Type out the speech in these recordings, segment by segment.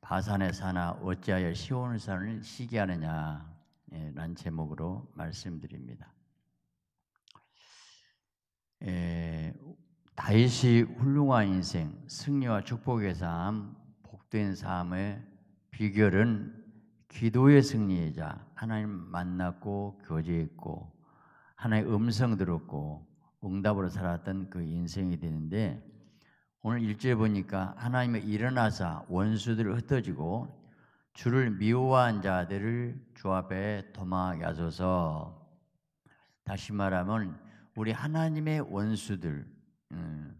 바산에 사나 어찌하여 시온을 산을 시기하느냐란 예, 제목으로 말씀드립니다. 에, 예, 다윗이 훌륭한 인생, 승리와 축복의 삶, 복된 삶의 비결은 기도의 승리이자 하나님 만났고 교제했고 하나의 음성 들었고 응답으로 살았던 그 인생이 되는데 오늘 일주에 보니까 하나님의 일어나사 원수들을 흩어지고 주를 미워한 자들을 주 앞에 도망하게 하소서. 다시 말하면 우리 하나님의 원수들 음,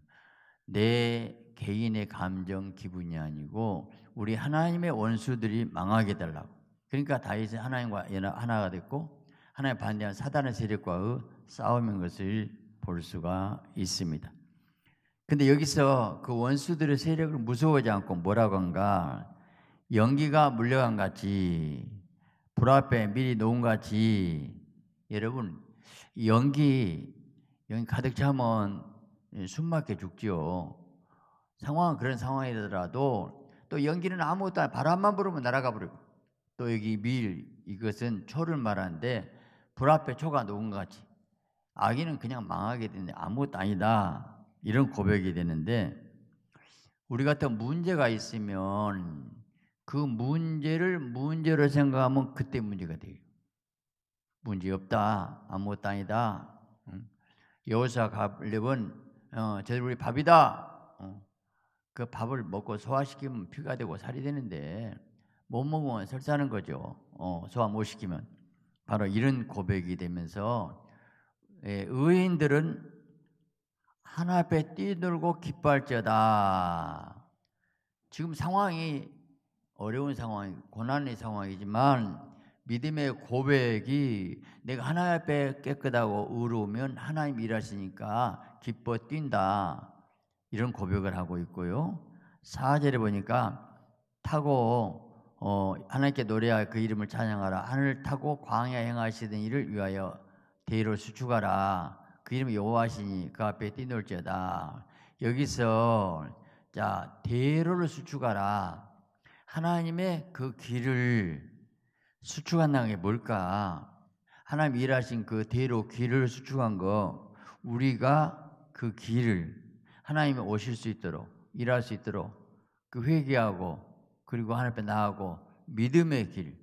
내 개인의 감정 기분이 아니고 우리 하나님의 원수들이 망하게 달라고. 그러니까 다윗이 하나님과 하나가 됐고 하나님 반대한 사단의 세력과의 싸움인 것을 볼 수가 있습니다. 근데 여기서 그 원수들의 세력을 무서워하지 않고 뭐라고 한가? 연기가 물려간 같이 불 앞에 미리 놓은 같이 여러분 연기 연기 가득 차면 숨막혀 죽지요. 상황은 그런 상황이더라도 또 연기는 아무것도 아니 바람만 불으면 날아가 버리고 또 여기 밀 이것은 초를 말하는데 불 앞에 초가 놓은 것 같이 아기는 그냥 망하게 되는데 아무것도 아니다. 이런 고백이 되는데 우리 같은 문제가 있으면 그 문제를 문제로 생각하면 그때 문제가 돼요. 문제 없다. 아무것도 아니다. 여호사 갈렙은 어, 제대로 밥이다. 어, 그 밥을 먹고 소화시키면 피가 되고 살이 되는데 못 먹으면 설사하는 거죠. 어, 소화 못 시키면 바로 이런 고백이 되면서 예, 의인들은 하나 앞에 뛰놀고 기뻐할지어다. 지금 상황이 어려운 상황, 고난의 상황이지만 믿음의 고백이 내가 하나 앞에 깨끗하고 의로우면 하나님 일하시니까 기뻐 뛴다. 이런 고백을 하고 있고요. 4절에 보니까 타고 어, 하나님께 노래하여 그 이름을 찬양하라. 하늘 타고 광야 행하시던 이를 위하여 대로 수축하라. 그 이름이 여호와시니 그 앞에 뛰놀지어다. 여기서 자 대로를 수축하라. 하나님의 그 길을 수축한다는 게 뭘까? 하나님 일하신 그 대로 길을 수축한 거 우리가 그 길을 하나님이 오실 수 있도록 일할 수 있도록 그 회개하고 그리고 하나님 앞에 나가고 믿음의 길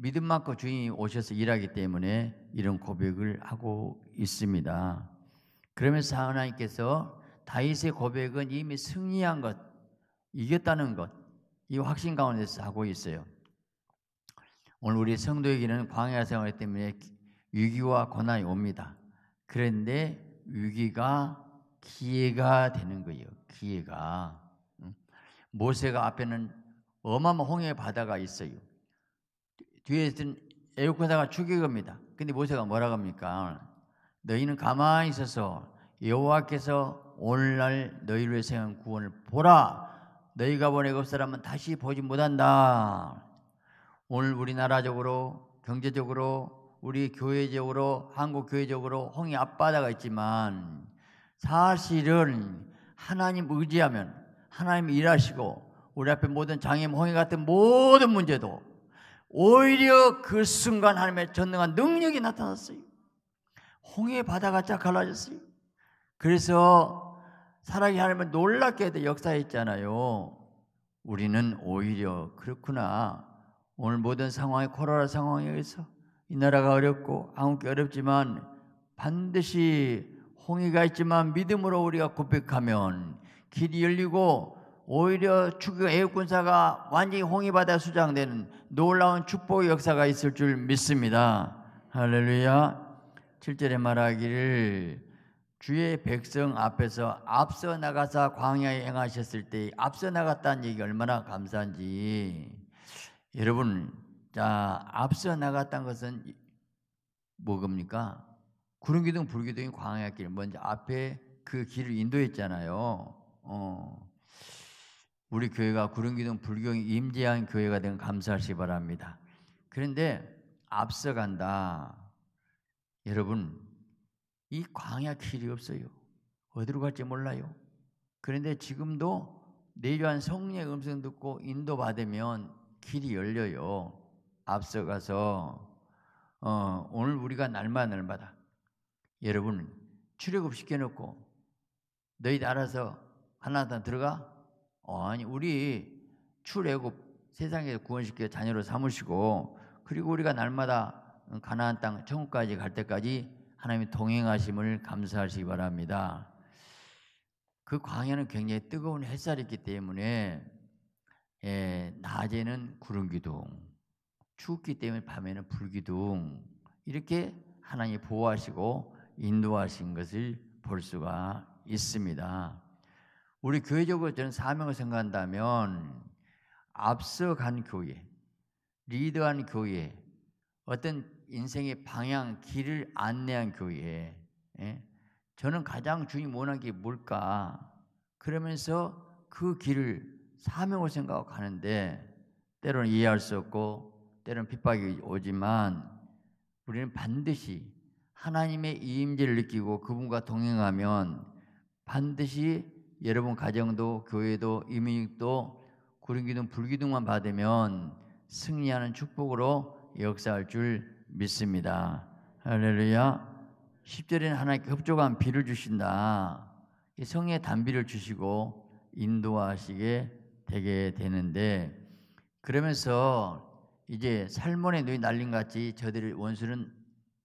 믿음만큼 주인이 오셔서 일하기 때문에 이런 고백을 하고 있습니다. 그러면서 하나님께서 다윗의 고백은 이미 승리한 것, 이겼다는 것, 이 확신 가운데서 하고 있어요. 오늘 우리 성도에게는 광야 생활 때문에 위기와 고난이 옵니다. 그런데 위기가 기회가 되는 거예요. 기회가. 모세가 앞에는 어마어마 홍해 바다가 있어요. 뒤에 있던 에우코사가 죽일겁니다 근데 모세가 뭐라고 합니까? 너희는 가만히 있어서 여호와께서 오늘날 너희를 위해 생한 구원을 보라. 너희가 본 애굽 그 사람은 다시 보지 못한다. 오늘 우리나라적으로 경제적으로 우리 교회적으로 한국 교회적으로 홍이 앞바다가 있지만 사실은 하나님 의지하면 하나님 일하시고 우리 앞에 모든 장애 홍해 같은 모든 문제도 오히려 그 순간 하나님의 전능한 능력이 나타났어요. 홍해 바다가 쫙 갈라졌어요. 그래서 사랑의 하나님은 놀랍게 역사했잖아요. 우리는 오히려 그렇구나. 오늘 모든 상황이 코로나 상황에서 이 나라가 어렵고 아무게 어렵지만 반드시 홍해가 있지만 믿음으로 우리가 고백하면 길이 열리고 오히려 주교 애국군사가 완전히 홍해받아 수장되는 놀라운 축복의 역사가 있을 줄 믿습니다. 할렐루야. 7절에 말하기를 주의 백성 앞에서 앞서 나가사 광야에 행하셨을 때 앞서 나갔다는 얘기 얼마나 감사한지 여러분 자 앞서 나갔다는 것은 뭐겁니까? 구름기둥 불기둥이 광야길 먼저 앞에 그 길을 인도했잖아요. 어. 우리 교회가 구름기둥 불경이 임재한 교회가 되면 감사하시 기 바랍니다. 그런데 앞서간다. 여러분, 이 광야 길이 없어요. 어디로 갈지 몰라요. 그런데 지금도 내려한 성령의 음성 듣고 인도받으면 길이 열려요. 앞서가서 어, 오늘 우리가 날마다 날마다 여러분 출애굽 시켜놓고 너희 알아서 하나단 들어가 어, 아니 우리 출애굽 세상에서 구원시켜 자녀로 삼으시고 그리고 우리가 날마다 가나안 땅 천국까지 갈 때까지 하나님이 동행하심을 감사하시기 바랍니다. 그 광야는 굉장히 뜨거운 햇살이 있기 때문에 예, 낮에는 구름 기둥, 추웠기 때문에 밤에는 불 기둥 이렇게 하나님 보호하시고 인도하신 것을 볼 수가 있습니다. 우리 교회적으로 저는 사명을 생각한다면 앞서간 교회, 리드한 교회, 어떤 인생의 방향, 길을 안내한 교회. 예? 저는 가장 주님 원한 게 뭘까? 그러면서 그 길을 사명을 생각하고 가는데 때로는 이해할 수 없고 때로는 핍박이 오지만 우리는 반드시 하나님의 이임지를 느끼고 그분과 동행하면 반드시 여러분 가정도 교회도 이민도 구름기둥 불기둥만 받으면 승리하는 축복으로 역사할 줄 믿습니다. 할렐루야. 10절에는 하나님께 흡족한 비를 주신다. 성의 단비를 주시고 인도하시게 되게 되는데 그러면서 이제 살몬의 눈이 날린 같이 저들의 원수는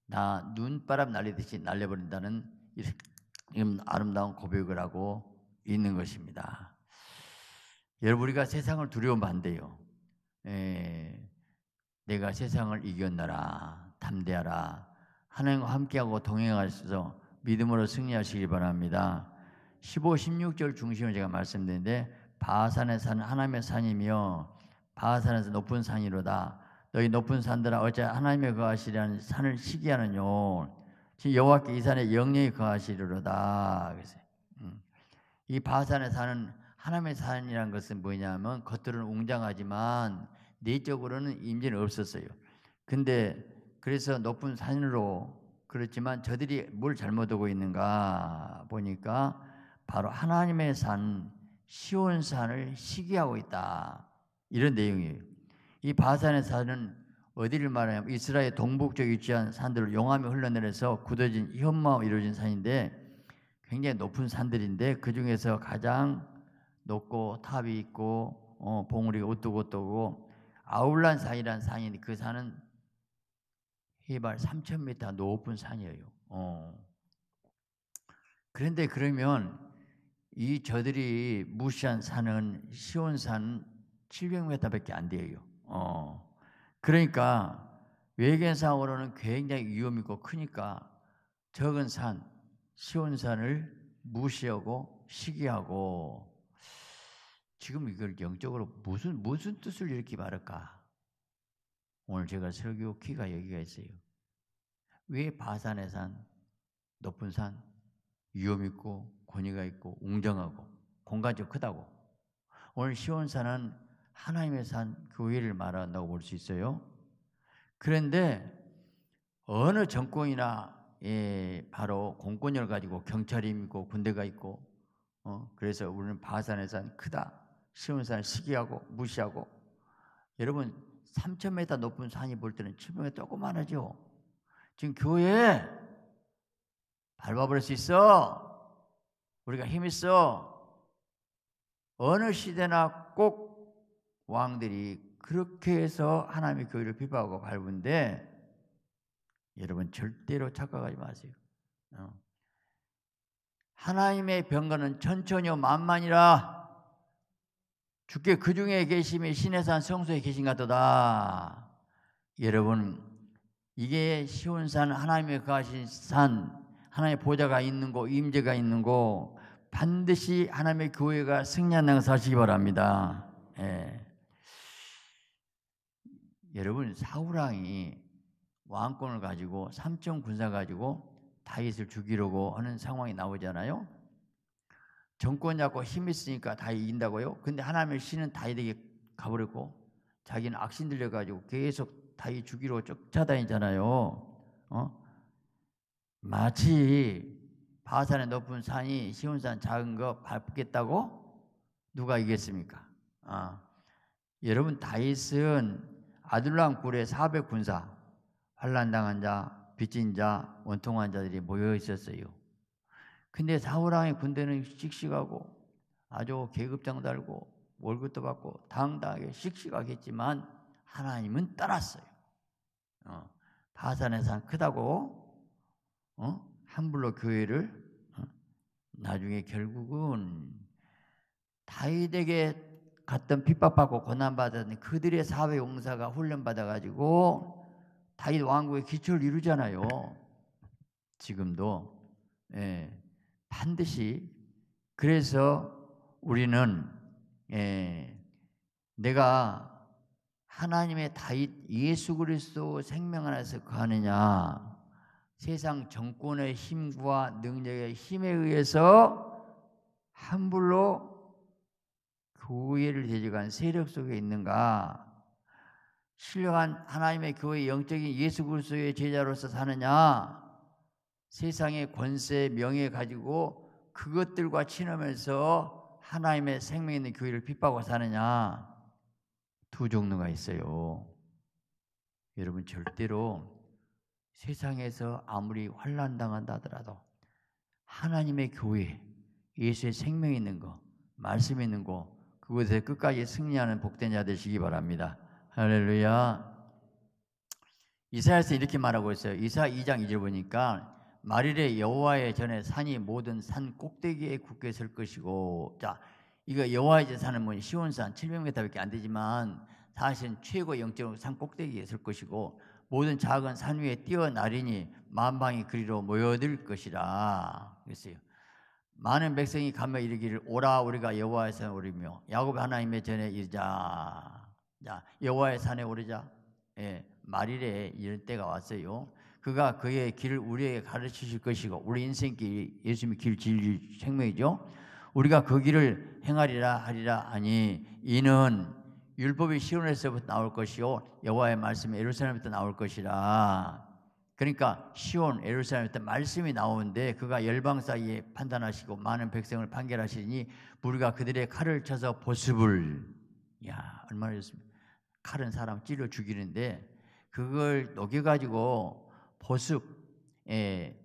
나 눈바람 날리듯이 날려버린다는 이런 아름다운 고백을 하고 있는 것입니다. 여러분 우리가 세상을 두려우면 안요 예, 내가 세상을 이겼노라 담대하라 하나님과 함께하고 동행하셔서 믿음으로 승리하시길 바랍니다. 15, 16절 중심을 제가 말씀드는데 바산의 산은 하나님의 산이며 바산에서 높은 산이로다. 너희 높은 산들아 어째 하나님의 거하시려는 산을 시기하는요. 지금 여호와께 이 산에 영령이 거하시리로다. 그래서 이 바산에 사는 하나님의 산이라는 것은 뭐냐면 겉으로는 웅장하지만 내적으로는 임재는 없었어요. 근데 그래서 높은 산으로 그렇지만 저들이 뭘 잘못 하고 있는가 보니까 바로 하나님의 산 시온 산을 시기하고 있다 이런 내용이에요. 이 바산에 사는 어디를 말하냐면 이스라엘 동북쪽에 위치한 산들을 용암이 흘러내려서 굳어진 현마로 이루어진 산인데 굉장히 높은 산들인데 그 중에서 가장 높고 탑이 있고 어, 봉우리가 오뚜오뚜고 아울란 산이란 산인데 그 산은 해발 3,000m 높은 산이에요. 어. 그런데 그러면 이 저들이 무시한 산은 시온산 700m밖에 안 돼요. 어. 그러니까 외계상으로는 굉장히 위험 이고 크니까 적은 산 시온산을 무시하고 시기하고 지금 이걸 영적으로 무슨 무슨 뜻을 이렇게 말할까? 오늘 제가 설교 키가 여기가 있어요. 왜 바산의 산, 높은 산, 위험 있고 권위가 있고 웅장하고 공간적 크다고. 오늘 시온산은 하나님의 산 교회를 그 말한다고 볼 수 있어요. 그런데 어느 정권이나 예, 바로 공권력을 가지고 경찰이 있고 군대가 있고 어, 그래서 우리는 바산에선 크다. 시운 산을 시기하고 무시하고 여러분 3,000m 높은 산이 볼 때는 7명0 m 조그만하죠. 지금 교회 밟아버릴 수 있어. 우리가 힘 있어. 어느 시대나 꼭 왕들이 그렇게 해서 하나님의 교회를 비방하고 밟은데 여러분 절대로 착각하지 마세요. 어. 하나님의 병거는 천천히요 만만이라 주께 그 중에 계심이 신해산 성소에 계신 같도다. 여러분 이게 시온산 하나님의 가신 산 하나님의 보좌가 있는 곳 임재가 있는 곳 반드시 하나님의 교회가 승리한다는 것을 아시기 바랍니다. 예. 여러분 사우랑이 왕권을 가지고 삼천 군사 가지고 다윗을 죽이려고 하는 상황이 나오잖아요. 정권 잡고 힘 있으니까 다 이긴다고요. 근데 하나님의 신은 다윗에게 가버렸고 자기는 악신 들려 가지고 계속 다윗 죽이러 쫓아다니잖아요. 어? 마치 바산의 높은 산이 시온산 작은 거 밟겠다고 누가 이겼습니까? 아. 여러분 다윗은 아둘람 굴의 400 군사 환란당한 자, 빚진 자, 원통한 자들이 모여 있었어요. 근데 사울 왕의 군대는 씩씩하고 아주 계급장 달고 월급도 받고 당당하게 씩씩하겠지만 하나님은 따랐어요. 어, 바산의 산 크다고 어? 함부로 교회를 어? 나중에 결국은 다윗에게 갔던 핍박받고 고난받은 그들의 사회 용사가 훈련받아가지고 다윗 왕국의 기초를 이루잖아요. 지금도 예, 반드시 그래서 우리는 예, 내가 하나님의 다윗 예수 그리스도 생명 안에서 거하느냐 세상 정권의 힘과 능력의 힘에 의해서 함불로 교회를 대적한 세력 속에 있는가 신령한 하나님의 교회 영적인 예수 그리스도의 제자로서 사느냐 세상의 권세 명예 가지고 그것들과 친하면서 하나님의 생명 있는 교회를 핍박하고 사느냐 두 종류가 있어요. 여러분 절대로 세상에서 아무리 환란 당한다 하더라도 하나님의 교회 예수의 생명 있는 거 말씀 있는 거 그것에 끝까지 승리하는 복된 자 되시기 바랍니다. 할렐루야. 이사야서 이렇게 말하고 있어요. 이사 2장 2절 보니까 말일에 여호와의 전에 산이 모든 산 꼭대기에 굳게 설 것이고 자 이거 여호와의 제산은 뭐 시온산 700m밖에 안 되지만 사실은 최고 영적 산 꼭대기에 설 것이고 모든 작은 산 위에 뛰어나리니 만방이 그리로 모여들 것이라 그랬어요. 많은 백성이 가며 이르기를 오라 우리가 여호와의 산 오르며 야곱 하나님의 전에 이르자 자, 여호와의 산에 오르자. 예, 말일에 이럴 때가 왔어요. 그가 그의 길을 우리에게 가르치실 것이고 우리 인생길 예수님의 길 진리 생명이죠. 우리가 그 길을 행하리라 하리라 아니 이는 율법이 시온에서부터 나올 것이요 여호와의 말씀이 예루살렘부터 나올 것이라. 그러니까 시온 예루살렘부터 말씀이 나오는데 그가 열방 사이에 판단하시고 많은 백성을 판결하시니 우리가 그들의 칼을 쳐서 보습을 야 얼마나 좋습니 칼은 사람 찔러 죽이는데 그걸 녹여가지고 보습, 예,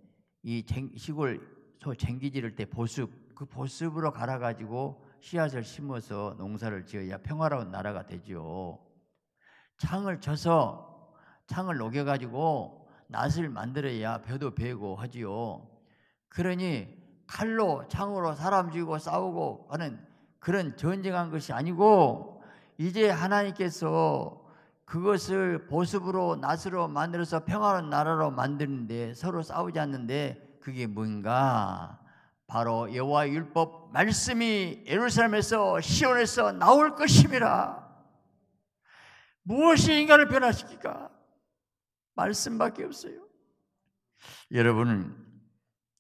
이 쟁, 시골 소 쟁기지를 때 보습, 그 보습으로 갈아가지고 씨앗을 심어서 농사를 지어야 평화로운 나라가 되지요. 창을 쳐서 창을 녹여가지고 낫을 만들어야 벼도 베고 하지요. 그러니 칼로 창으로 사람 죽이고 싸우고 하는 그런 전쟁한 것이 아니고 이제 하나님께서 그것을 보습으로 낫으로 만들어서 평화로운 나라로 만드는데 서로 싸우지 않는데 그게 뭔가 바로 여호와 율법 말씀이 예루살렘에서 시온에서 나올 것임이라 무엇이 인간을 변화시킬까 말씀밖에 없어요 여러분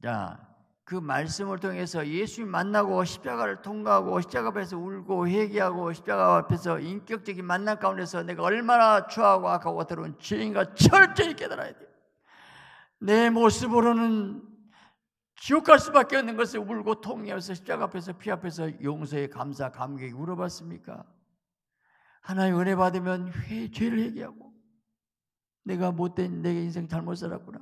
자그 말씀을 통해서 예수 님 만나고 십자가를 통과하고 십자가 앞에서 울고 회개하고 십자가 앞에서 인격적인 만남 가운데서 내가 얼마나 추하고 아까워 들어온 죄인가 철저히 깨달아야 돼. 내 모습으로는 지옥 갈 수밖에 없는 것을 울고 통해서 십자가 앞에서 피 앞에서 용서의 감사 감격이 울어봤습니까? 하나님 은혜 받으면 회, 죄를 회개하고 내가 못된 내 인생 잘못 살았구나.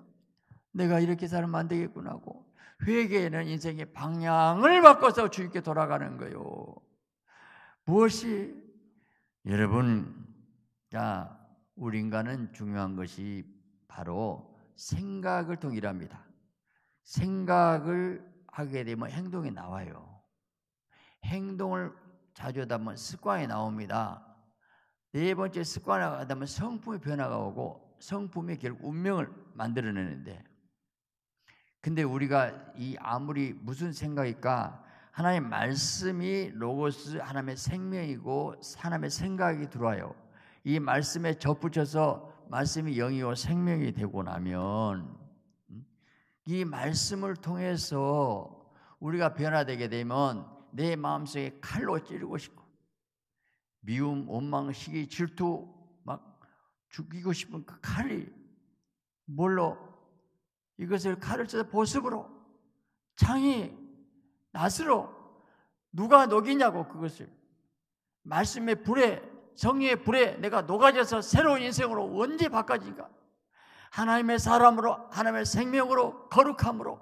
내가 이렇게 살면안 되겠구나 하고 회개는 인생의 방향을 바꿔서 주님께 돌아가는 거요. 무엇이 여러분, 자, 우리 인간은 중요한 것이 바로 생각을 통일합니다. 생각을 하게 되면 행동이 나와요. 행동을 자주 하다 보면 습관이 나옵니다. 네 번째 습관을 하다 보면 성품의 변화가 오고 성품이 결국 운명을 만들어내는데 근데 우리가 이 아무리 무슨 생각일까? 하나님 말씀이 로고스 하나님의 생명이고 하나님의 생각이 들어와요. 이 말씀에 접붙여서 말씀이 영이요 생명이 되고 나면 음? 이 말씀을 통해서 우리가 변화되게 되면 내 마음속에 칼로 찌르고 싶고 미움, 원망, 시기, 질투 막 죽이고 싶은 그 칼이 뭘로 이것을 칼을 쪄서 보습으로 창이 낫으로 누가 녹이냐고 그것을 말씀의 불에 성의의 불에 내가 녹아져서 새로운 인생으로 언제 바꿔진가 하나님의 사람으로 하나님의 생명으로 거룩함으로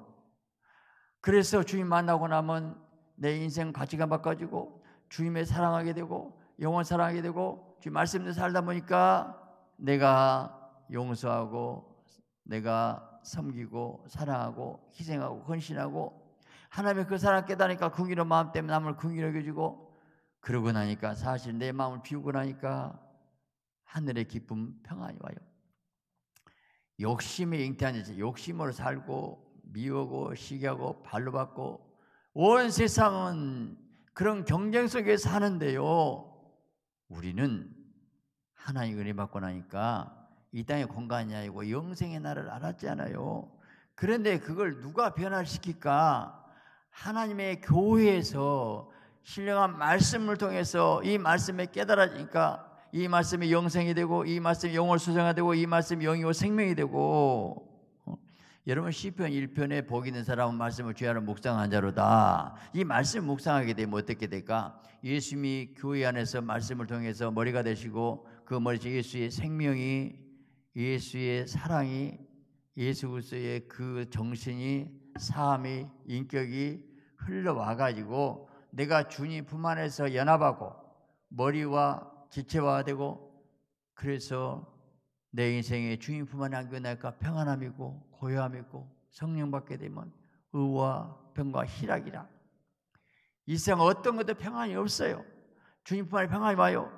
그래서 주님 만나고 나면 내 인생 가치가 바꿔지고 주님의 사랑하게 되고 영원 사랑하게 되고 주님 말씀대로 살다 보니까 내가 용서하고 내가 섬기고 사랑하고 희생하고 헌신하고 하나님의 그 사랑 깨달으니까 긍휼한 마음 때문에 남을 긍휼하게 해주고 그러고 나니까 사실 내 마음을 비우고 나니까 하늘의 기쁨 평안이 와요. 욕심에 잉태하지 욕심으로 살고 미우고 시기하고 발로 받고 온 세상은 그런 경쟁 속에 서 사는데요. 우리는 하나님 은혜 받고 나니까 이 땅의 공간이 아니고 영생의 나를 알았잖아요. 그런데 그걸 누가 변화시킬까? 하나님의 교회에서 신령한 말씀을 통해서 이 말씀에 깨달아지니까 이 말씀이 영생이 되고 이 말씀이 영월 수생화 되고 이 말씀이 영이고 생명이 되고 어? 여러분 시편 1편에 복 있는 사람은 말씀을 주하는 묵상한 자로다. 이 말씀 묵상하게 되면 어떻게 될까? 예수님이 교회 안에서 말씀을 통해서 머리가 되시고 그 머리에 예수의 생명이 예수의 사랑이 예수 로서의그 정신이 삶이 인격이 흘러와 가지고 내가 주님 품 안에서 연합하고 머리와 지체화 되고 그래서 내 인생의 주님 품 안에 안겨날까 평안함이고 고요함이고 성령 받게 되면 의와 병과 희락이라 일생 어떤 것도 평안이 없어요 주님 품 안에 평안이 와요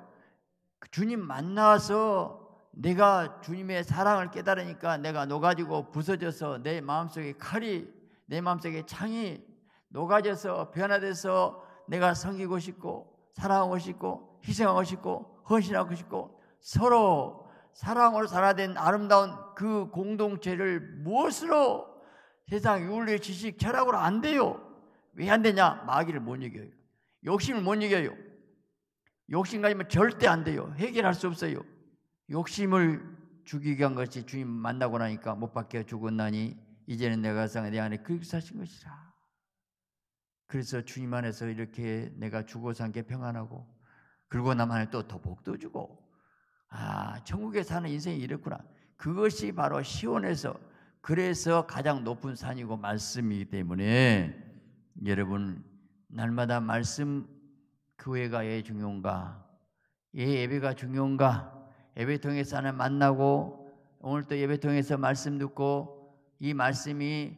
주님 만나서 내가 주님의 사랑을 깨달으니까 내가 녹아지고 부서져서 내 마음속에 칼이 내 마음속에 창이 녹아져서 변화돼서 내가 섬기고 싶고 사랑하고 싶고 희생하고 싶고 헌신하고 싶고 서로 사랑으로 살아된 아름다운 그 공동체를 무엇으로 세상 윤리 지식 철학으로 안 돼요. 왜 안 되냐? 마귀를 못 이겨요. 욕심을 못 이겨요. 욕심 가지면 절대 안 돼요. 해결할 수 없어요. 욕심을 죽이게한 것이 주님 만나고 나니까 못 박혀 죽었나니 이제는 내가 세 상에 내 안에 교육사신 것이라. 그래서 주님 안에서 이렇게 내가 죽어 산게 평안하고 그리고 나만에 또 더 복도 주고 아 천국에 사는 인생이 이렇구나. 그것이 바로 시온에서 그래서 가장 높은 산이고 말씀이기 때문에 여러분 날마다 말씀 교회가 그 예 중요한가 예 예배가 중요한가 예배 통에서 하나 만나고 오늘 도 예배 통에서 말씀 듣고 이 말씀이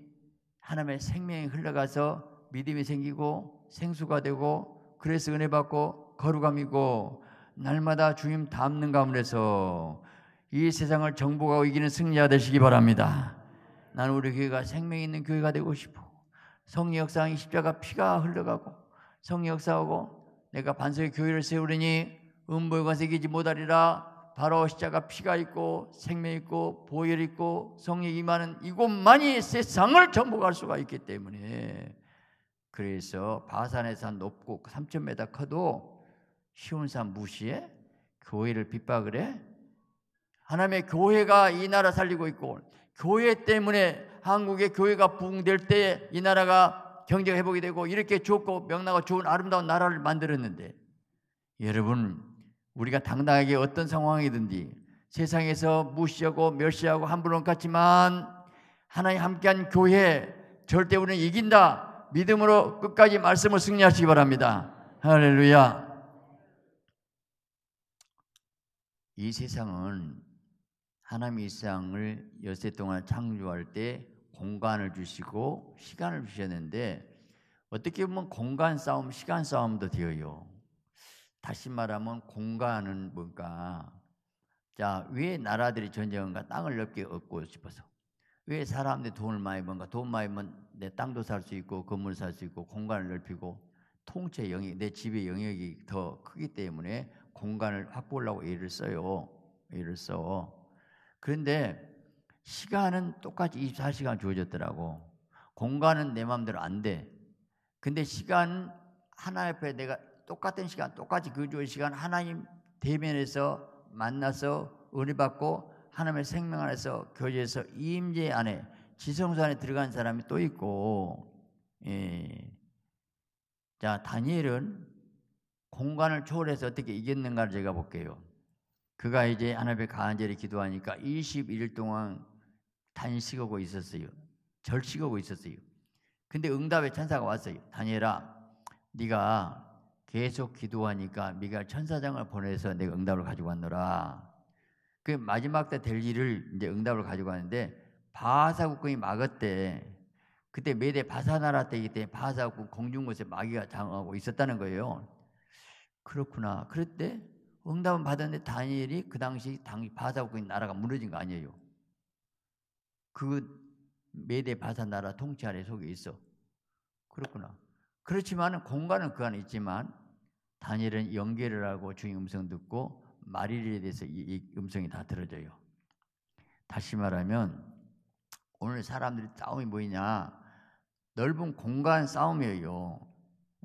하나님의 생명이 흘러가서 믿음이 생기고 생수가 되고 그래서 은혜 받고 거룩함이고 날마다 주님 닮는 가운데서 이 세상을 정복하고 이기는 승리자 되시기 바랍니다. 나는 우리 교회가 생명 있는 교회가 되고 싶어. 성리 역사의 십자가 피가 흘러가고 성리 역사하고 내가 반석의 교회를 세우리니 음보에 관세기지 못하리라 바로 십자가 피가 있고 생명 있고 보혈 있고 성령 임하는 이곳만이 세상을 정복할 수가 있기 때문에 그래서 바산에산 높고 3천 메다 커도 쉬운 산 무시해 교회를 빗박을해 하나님의 교회가 이 나라 살리고 있고 교회 때문에 한국의 교회가 부흥될 때 이 나라가 경제가 회복이 되고 이렇게 좋고 명나가 좋은 아름다운 나라를 만들었는데 여러분 우리가 당당하게 어떤 상황이든지 세상에서 무시하고 멸시하고 함부로 같지만 하나님 함께한 교회 절대 우리는 이긴다. 믿음으로 끝까지 말씀을 승리하시기 바랍니다. 할렐루야. 이 세상은 하나님의 세상을 여세 동안 창조할 때 공간을 주시고 시간을 주셨는데 어떻게 보면 공간 싸움, 시간 싸움도 되어요. 다시 말하면 공가하 뭔가 자, 왜 나라들이 전쟁한 땅을 넓게 얻고 싶어서. 왜 사람들이 돈을 많이 번가? 돈 많이 번내 땅도 살 수 있고 건물 살 수 있고 공간을 넓히고 통째 영역, 내 집의 영역이 더 크기 때문에 공간을 확보하려고 일을 써요. 일을 써. 그런데 시간은 똑같이 24시간 주어졌더라고. 공간은 내 마음대로 안 돼. 근데 시간 하나 옆에 내가 똑같은 시간, 똑같이 그주의 시간 하나님 대면에서 만나서 은혜 받고 하나님의 생명 안에서 교제에서 임재 안에 지성소 안에 들어간 사람이 또 있고, 예. 자 다니엘은 공간을 초월해서 어떻게 이겼는가를 제가 볼게요. 그가 이제 하나님의 간절히 기도하니까 21일 동안 단식하고 있었어요. 절식하고 있었어요. 근데 응답의 천사가 왔어요. 다니엘아, 네가 계속 기도하니까 미갈 천사장을 보내서 내가 응답을 가지고 왔노라. 그 마지막 때 될 일을 이제 응답을 가지고 왔는데 바하사국군이 막았대. 그때 메대 바사나라 때이기 때문에 바하사국군 공중곳에 마귀가 장하고 있었다는 거예요. 그렇구나. 그랬대. 응답은 받았는데 다니엘이 그 당시 당시 바사국군 나라가 무너진 거 아니에요. 그 메대 바사나라 통치 아래 속에 있어. 그렇구나. 그렇지만 공간은 그 안에 있지만 다니엘은 연기를 하고 주인 음성 듣고 마리리에 대해서 이, 이 음성이 다 들어져요. 다시 말하면 오늘 사람들이 싸움이 뭐냐 넓은 공간 싸움이에요.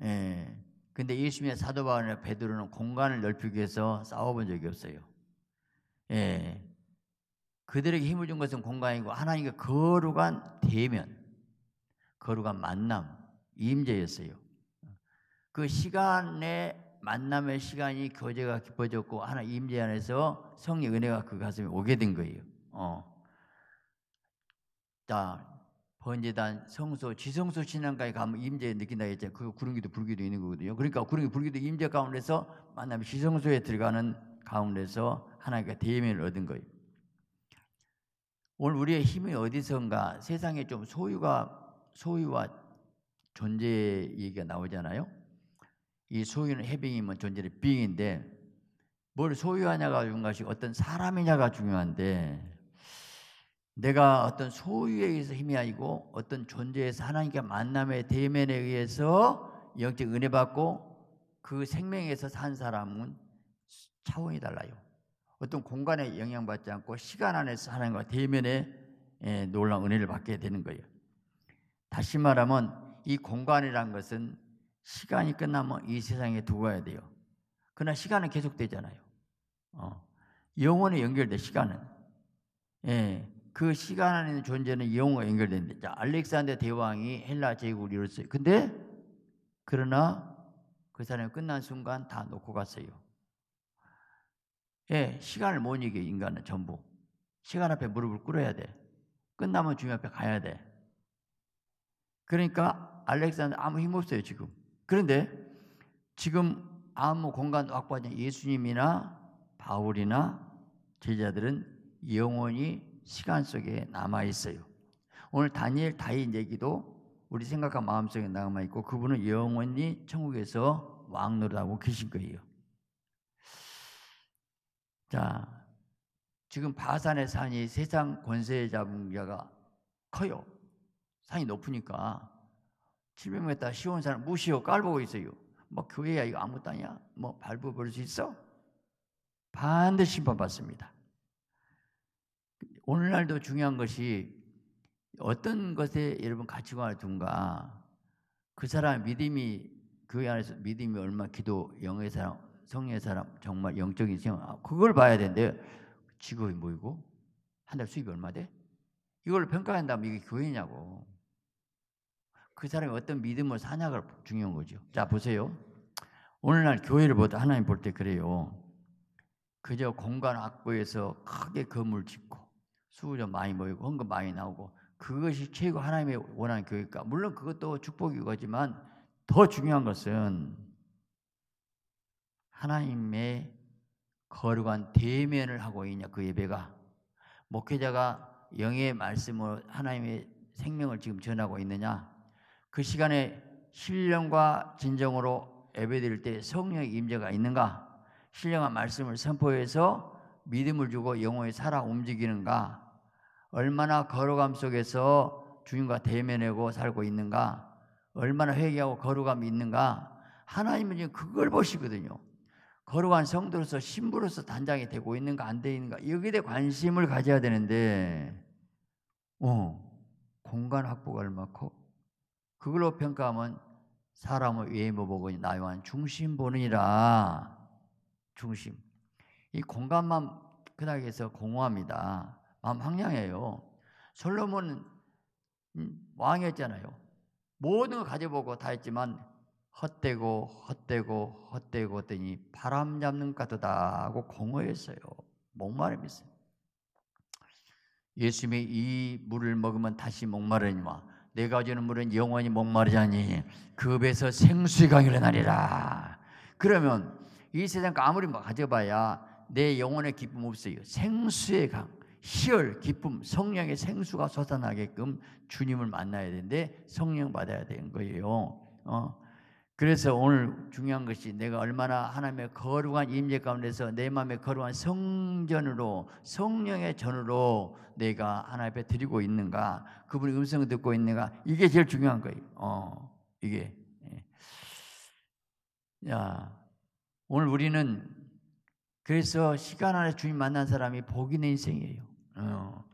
예. 근데 예수님의 사도 바울이나 베드로는 공간을 넓히기 위해서 싸워본 적이 없어요. 예. 그들에게 힘을 준 것은 공간이고 하나님과 거룩한 대면, 거룩한 만남, 임재였어요. 그 시간에 만남의 시간이 교제가 깊어졌고 하나 임재 안에서 성의 은혜가 그 가슴에 오게 된 거예요. 어. 자, 번제단, 성소, 지성소 신앙가에 가면 임재 느낀다 했죠. 그 구름기도 불기도 있는 거거든요. 그러니까 구름기 불기도 임재 가운데서 만남 지성소에 들어가는 가운데서 하나님과 대면을 얻은 거예요. 오늘 우리의 힘이 어디선가 세상에 좀 소유가 소유와 존재 얘기가 나오잖아요. 이 소유는 해빙이면 존재를 b 인데뭘 소유하냐가 중요한 것이 어떤 사람이냐가 중요한데 내가 어떤 소유에 의해서 힘이 아니고 어떤 존재에서 하나님과 만남의 대면에 의해서 영적 은혜 받고 그 생명에서 산 사람은 차원이 달라요. 어떤 공간에 영향받지 않고 시간 안에서 하나님과 대면에 예, 놀라운 은혜를 받게 되는 거예요. 다시 말하면 이 공간이란 것은 시간이 끝나면 이 세상에 두어야 돼요. 그러나 시간은 계속되잖아요. 어. 영혼히 연결돼 시간은. 예. 그 시간 안에 있는 존재는 영혼과 연결된다. 자, 알렉산더 대왕이 헬라 제국을 이뤘어요. 근데 그러나 그 사람이 끝난 순간 다 놓고 갔어요. 예, 시간을 못 이겨 요 인간은 전부. 시간 앞에 무릎을 꿇어야 돼. 끝나면 주님 앞에 가야 돼. 그러니까 알렉산더 아무 힘 없어요 지금. 그런데 지금 아무 공간 확보하지 예수님이나 바울이나 제자들은 영원히 시간 속에 남아 있어요. 오늘 다니엘 다인 얘기도 우리 생각과 마음속에 남아 있고 그분은 영원히 천국에서 왕노릇하고 계신 거예요. 자, 지금 바산의 산이 세상 권세 잡은 자가 커요. 산이 높으니까 700m 쉬운 사람 무시하고 깔보고 있어요. 뭐 교회야 이거 아무것도 아니야. 뭐 밟아볼 수 있어? 반드시 심판받습니다. 오늘날도 중요한 것이 어떤 것에 여러분 가치관을 둔가 그 사람 믿음이 교회 안에서 믿음이 얼마 기도 영의 사람 성의 사람 정말 영적인 생활 아, 그걸 봐야 되는데 직업이 뭐이고 한 달 수입이 얼마 돼? 이걸 평가한다면 이게 교회냐고 그 사람이 어떤 믿음을 사냐가 중요한 거죠. 자, 보세요. 오늘날 교회를 보다 하나님 볼 때 그래요. 그저 공간 확보해서 크게 건물 짓고 수우료 많이 모이고 헌금 많이 나오고 그것이 최고 하나님의 원하는 교회일까? 물론 그것도 축복이거지만 더 중요한 것은 하나님의 거룩한 대면을 하고 있냐 그 예배가 목회자가 영의 말씀으 하나님의 생명을 지금 전하고 있느냐 그 시간에 신령과 진정으로 예배드릴 때 성령의 임재가 있는가? 신령한 말씀을 선포해서 믿음을 주고 영혼이 살아 움직이는가? 얼마나 거룩함 속에서 주님과 대면하고 살고 있는가? 얼마나 회개하고 거룩함이 있는가? 하나님은 지금 그걸 보시거든요. 거룩한 성도로서 신부로서 단장이 되고 있는가 안 되어 있는가 여기에 대해 관심을 가져야 되는데 어, 공간 확보가 얼마고 그걸로 평가하면 사람의 외모 보거 나요한 중심 본느니라 중심. 이 공간만 그나에서 공허합니다. 마음 황량해요. 솔로몬은 음, 왕이었잖아요. 모든 걸 가져보고 다 했지만 헛되고 헛되고 헛되고 했더니 바람 잡는 것 같다 하고 공허했어요. 목마름이 있어요. 예수님이 이 물을 먹으면 다시 목마르니와 내 네 가지는 물은 영원히 목마르자니 급에서 생수가 일어나리라. 그러면 이 세상 아무리 가져봐야 내 영혼의 기쁨 없어요. 생수의 강, 희열, 기쁨, 성령의 생수가 솟아나게끔 주님을 만나야 되는데 성령 받아야 되는 거예요. 어. 그래서 오늘 중요한 것이 내가 얼마나 하나님의 거룩한 임재 가운데서 내 마음의 거룩한 성전으로 성령의 전으로 내가 하나님 앞에 드리고 있는가 그분의 음성을 듣고 있는가 이게 제일 중요한 거예요. 어 이게 예. 야 오늘 우리는 그래서 시간 안에 주님 만난 사람이 복이 내 인생이에요. 어.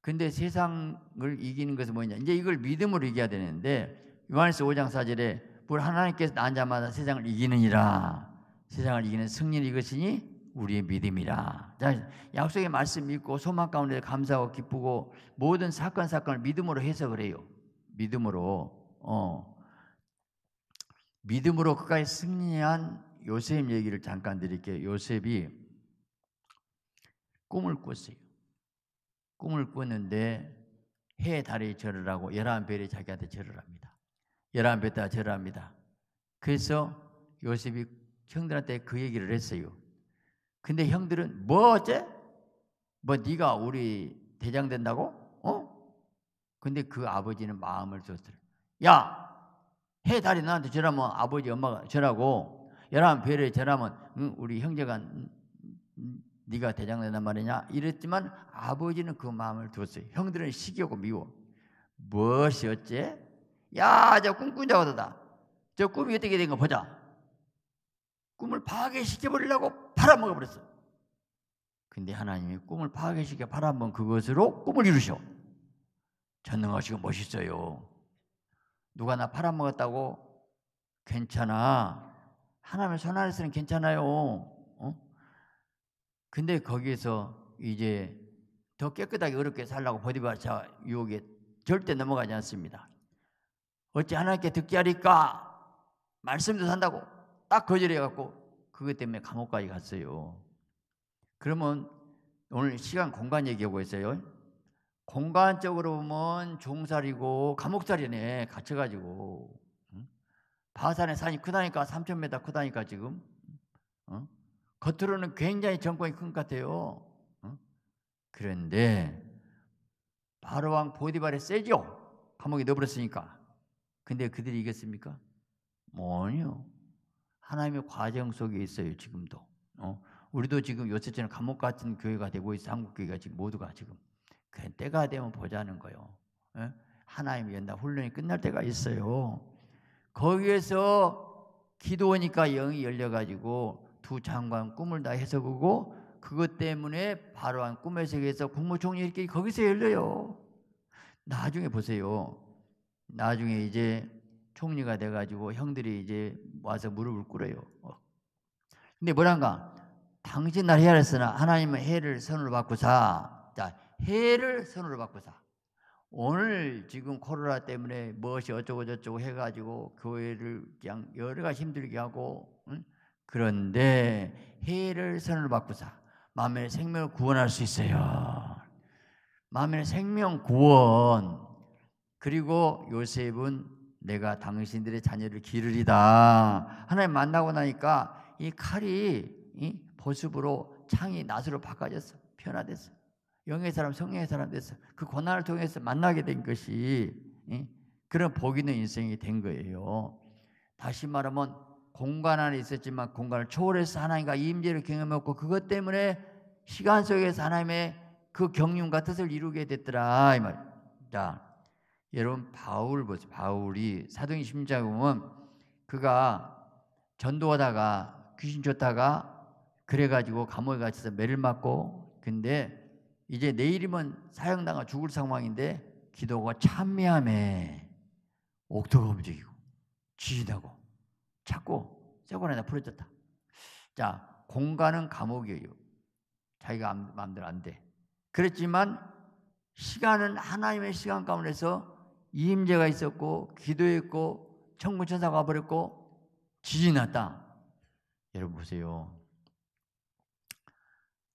근데 세상을 이기는 것은 뭐냐? 이제 이걸 믿음으로 이겨야 되는데 요한일서 5장 4절에 불 하나님께서 난 자마다 세상을 이기는이라 세상을 이기는 승리는 이것이니 우리의 믿음이라. 자, 약속의 말씀 믿고 소망 가운데 감사하고 기쁘고 모든 사건 사건을 믿음으로 해서그래요 믿음으로 어 믿음으로 그까지 승리한 요셉 얘기를 잠깐 드릴게요. 요셉이 꿈을 꿨어요. 꿈을 꿨는데 해달이 절을 하고 열한 별이 자기한테 절을 합니다. 열한 배다 절합니다. 그래서 요셉이 형들한테 그 얘기를 했어요. 근데 형들은 뭐 어째? 뭐 네가 우리 대장 된다고? 어? 근데 그 아버지는 마음을 줬어요. 야, 해 달이 나한테 절하면 아버지 엄마가 절하고 열한 배를 절하면 응, 우리 형제가 음, 음, 네가 대장 된단 말이냐? 이랬지만 아버지는 그 마음을 줬어요. 형들은 시기하고 미워. 무엇이 어째? 야, 저 꿈꾼 자거다. 저 꿈이 어떻게 된 거 보자. 꿈을 파괴시켜버리려고 팔아먹어버렸어. 근데 하나님이 꿈을 파괴시켜 팔아먹은 그것으로 꿈을 이루셔. 전능하시고 멋있어요. 누가 나 팔아먹었다고 괜찮아. 하나님의 손 안에서는 괜찮아요. 어? 근데 거기에서 이제 더 깨끗하게 어렵게 살라고 보디바차 유혹에 절대 넘어가지 않습니다. 어찌 하나님께 듣게 하리까? 말씀도 산다고 딱 거절해갖고 그 그것 때문에 감옥까지 갔어요. 그러면 오늘 시간 공간 얘기하고 있어요. 공간적으로 보면 종살이고 감옥살이네 갇혀가지고 바산의 산이 크다니까 3,000m 크다니까 지금 응? 겉으로는 굉장히 정권이 큰 것 같아요. 응? 그런데 바로왕 보디발의 세죠 감옥에 넣어버렸으니까 근데 그들이 이겼습니까? 아니요. 하나님의 과정 속에 있어요, 지금도. 어? 우리도 지금 요새처럼 감옥 같은 교회가 되고 있어, 한국 교회가 지금 모두가 지금. 그 때가 되면 보자는 거요. 예? 하나님의 연단 훈련이 끝날 때가 있어요. 거기에서 기도하니까 영이 열려가지고 두 장관 꿈을 다 해석하고 그것 때문에 바로한 꿈의 세계에서 국무총리 이렇게 거기서 열려요. 나중에 보세요. 나중에 이제 총리가 돼가지고 형들이 이제 와서 무릎을 꿇어요. 어. 근데 뭐란가? 당신 날 해야 했으나 하나님은 해를 선으로 바꾸사. 자, 해를 선으로 바꾸사. 오늘 지금 코로나 때문에 무엇이 어쩌고저쩌고 해가지고 교회를 그냥 여러 가지 힘들게 하고 응? 그런데 해를 선으로 바꾸사. 마음의 생명을 구원할 수 있어요. 마음의 생명 구원. 그리고 요셉은 내가 당신들의 자녀를 기르리다. 하나님 만나고 나니까 이 칼이 이 보습으로 창이 나수로 바꿔졌어. 변화됐어. 영의 사람, 성령의 사람 됐어. 그 고난을 통해서 만나게 된 것이 이? 그런 복 있는 인생이 된 거예요. 다시 말하면 공간 안에 있었지만 공간을 초월해서 하나님과 임재를 경험했고 그것 때문에 시간 속에서 하나님의 그 경륜과 뜻을 이루게 됐더라 이 말이야. 여러분 바울 보세요. 바울이 사도행 심자금은 그가 전도하다가 귀신 쫓다가 그래가지고 감옥에 갇혀서 매를 맞고 근데 이제 내일이면 사형당하 죽을 상황인데 기도가 참미함에 옥토가 움직이고 지진하고 찾고 세고나다 풀어졌다. 자 공간은 감옥이에요. 자기가 마음대로 안 돼. 그랬지만 시간은 하나님의 시간 가운데서 이임제가 있었고 기도했고 천구천사가버렸고 지진이 났다. 여러분 보세요.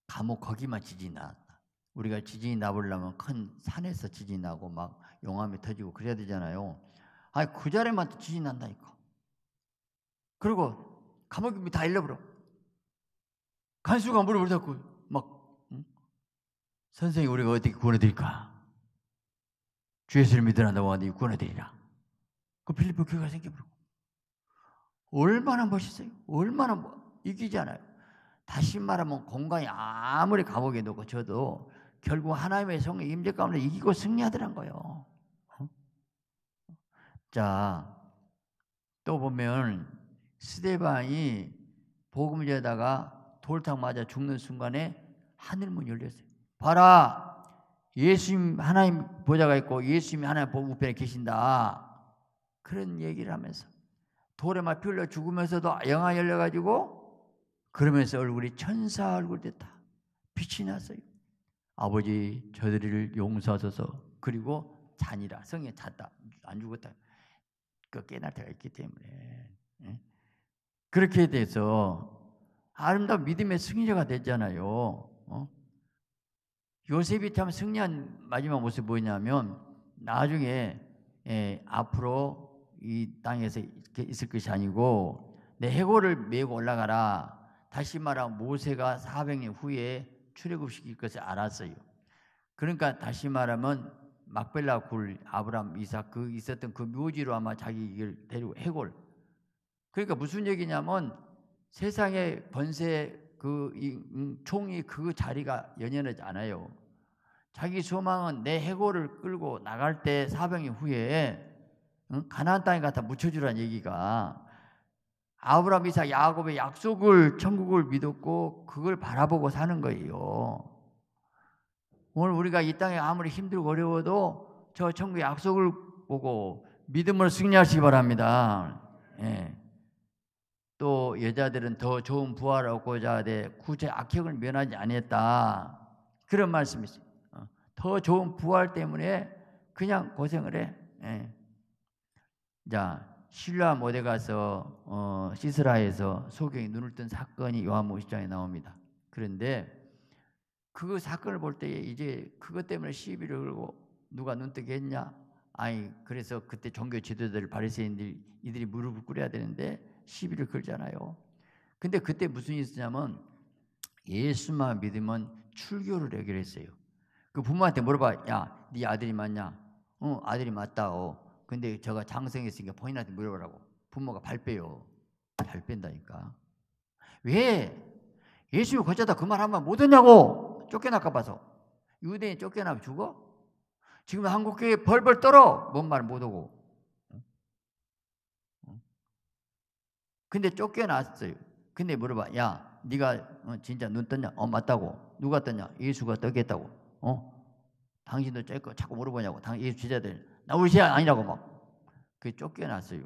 감옥 거기만 지진이 났다. 우리가 지진이 나보려면 큰 산에서 지진이 나고 막 용암이 터지고 그래야 되잖아요. 아니 그 자리만 지진이 난다니까. 그리고 감옥이 다 일러버려. 간수가 물어보자고 막 응? 선생님 우리가 어떻게 구원해드릴까? 주 예수를 믿으라 너와 네 구원을 되리라. 그 빌립보 교회가 생겨버리고 얼마나 멋있어요. 얼마나 뭐, 이기잖아요. 다시 말하면 공간이 아무리 감옥에 놓고 저도 결국 하나님의 성의 임재 가운데 이기고 승리하더란 거예요. 어? 자, 또 보면 스데반이 복음제다가 돌탕 맞아 죽는 순간에 하늘문 열렸어요. 봐라, 예수님 하나님 보좌가 있고 예수님이 하나님 보좌편에 계신다. 그런 얘기를 하면서 돌에 막 굴려 죽으면서도 영화 열려가지고 그러면서 얼굴이 천사 얼굴 됐다. 빛이 났어요. 아버지 저들을 용서하소서. 그리고 잔이라 성에 잤다. 안 죽었다. 그 깨날 때가 있기 때문에 예? 그렇게 돼서 아름다운 믿음의 승리자가 됐잖아요. 어? 요셉이 참 승리한 마지막 모습이 뭐냐면 였 나중에 예, 앞으로 이 땅에서 있을 것이 아니고 내 해골을 메고 올라가라. 다시 말하 모세가 400년 후에 출애굽시킬 것을 알았어요. 그러니까 다시 말하면 막벨라 굴 아브람 이삭 그 있었던 그 묘지로 아마 자기 이걸 데리고 해골. 그러니까 무슨 얘기냐면 세상의 번세 그 음, 총이 그 자리가 연연하지 않아요. 자기 소망은 내 해골을 끌고 나갈 때 사병이 후에 가나안 땅에 갖다 묻혀주라는 얘기가 아브라함 이사 야곱의 약속을 천국을 믿었고 그걸 바라보고 사는 거예요. 오늘 우리가 이 땅에 아무리 힘들고 어려워도 저 천국의 약속을 보고 믿음을 승리하시기 바랍니다. 예. 또 여자들은 더 좋은 부활을 얻고자 하되 구제 악행을 면하지 아니했다 그런 말씀이 있더 어, 좋은 부활 때문에 그냥 고생을 해. 예. 자 신라 모대 가서 어, 시스라에서 소경이 눈을 뜬 사건이 요한복음 1장에 나옵니다. 그런데 그 사건을 볼때 이제 그것 때문에 시비를 걸고 누가 눈뜨게 냐 아니 그래서 그때 종교 지도자들 바리새인들 이들이 무릎을 꿇어야 되는데 시비를 걸잖아요. 근데 그때 무슨 일이 있었냐면 예수만 믿으면 출교를 해결 했어요. 그 부모한테 물어봐. 야, 네 아들이 맞냐? 어, 아들이 맞다오. 근데 저가 장성했으니까 본인한테 물어보라고. 부모가 발 빼요. 발 뺀다니까. 왜? 예수 거자다 그말 하면 못했냐고. 쫓겨날까 봐서. 유대인 쫓겨나면 죽어? 지금 한국교회 벌벌 떨어. 뭔 말 못하고. 근데 쫓겨났어요. 근데 물어봐. 야, 네가 어, 진짜 눈 떴냐? 어, 맞다고. 누가 떴냐? 예수가 떴겠다고. 어? 당신도 쫓고 자꾸 물어보냐고. 당 예수 제자들 나 우리 제자 아니라고 막. 그 쫓겨났어요.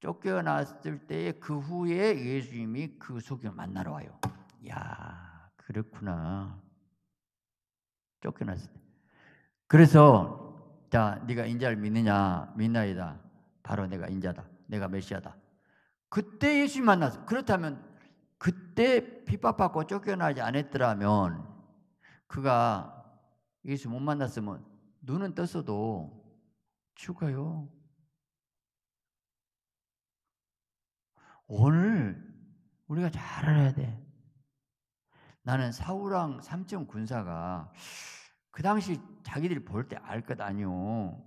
쫓겨났을 때 그 후에 예수님이 그소경 만나러 와요. 야, 그렇구나. 쫓겨났을 때. 그래서 자, 네가 인자를 믿느냐? 믿나이다. 바로 내가 인자다. 내가 메시아다. 그때 예수 만났어. 그렇다면 그때 핍박받고 쫓겨나지 않았더라면 그가 예수 못 만났으면 눈은 떴어도 죽어요. 오늘 우리가 잘 알아야 돼. 나는 사우랑 삼천 군사가 그 당시 자기들이 볼 때 알 것 아니오.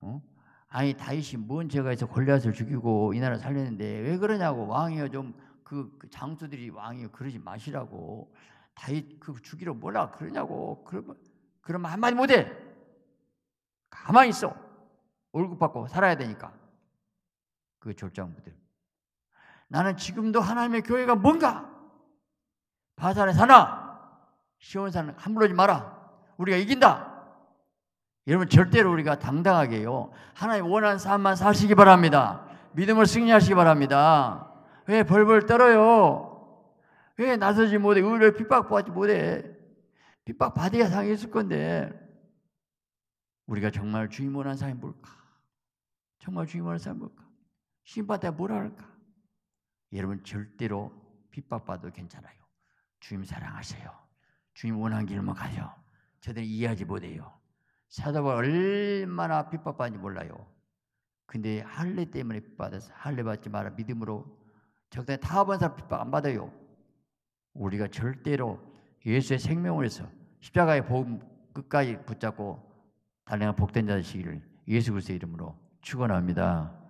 어? 아니 다윗이 뭔 죄가 있어 골리앗을 죽이고 이 나라 살렸는데 왜 그러냐고 왕이여 좀그 그 장수들이 왕이여 그러지 마시라고 다윗 그 죽이러 뭐라 그러냐고 그러면 그러면 한마디 못해 가만히 있어 월급 받고 살아야 되니까 그 졸장부들 나는 지금도 하나님의 교회가 뭔가 바산에 사나 시온산을 함부로지 마라 우리가 이긴다 여러분 절대로 우리가 당당하게요. 하나님 원하는 삶만 사시기 바랍니다. 믿음을 승리하시기 바랍니다. 왜 벌벌 떨어요? 왜 나서지 못해? 의를 핍박받지 못해? 핍박받아야 상했을 건데 우리가 정말 주님 원하는 사이 뭘까? 정말 주님 원하는 사이 뭘까? 신받아야 뭐라 할까? 여러분 절대로 핍박받아도 괜찮아요. 주님 사랑하세요. 주님 원하는 길만 가요. 저들이 이해하지 못해요. 사도가 얼마나 핍박받는지 몰라요. 근데 할례 때문에 핍받았어. 할례 받지 마라. 믿음으로 적당히 타협한 사람 핍박 안 받아요. 우리가 절대로 예수의 생명을 위해서 십자가의 복음 끝까지 붙잡고 달량한 복된 자 되시기를 예수 그리스도의 이름으로 축원합니다.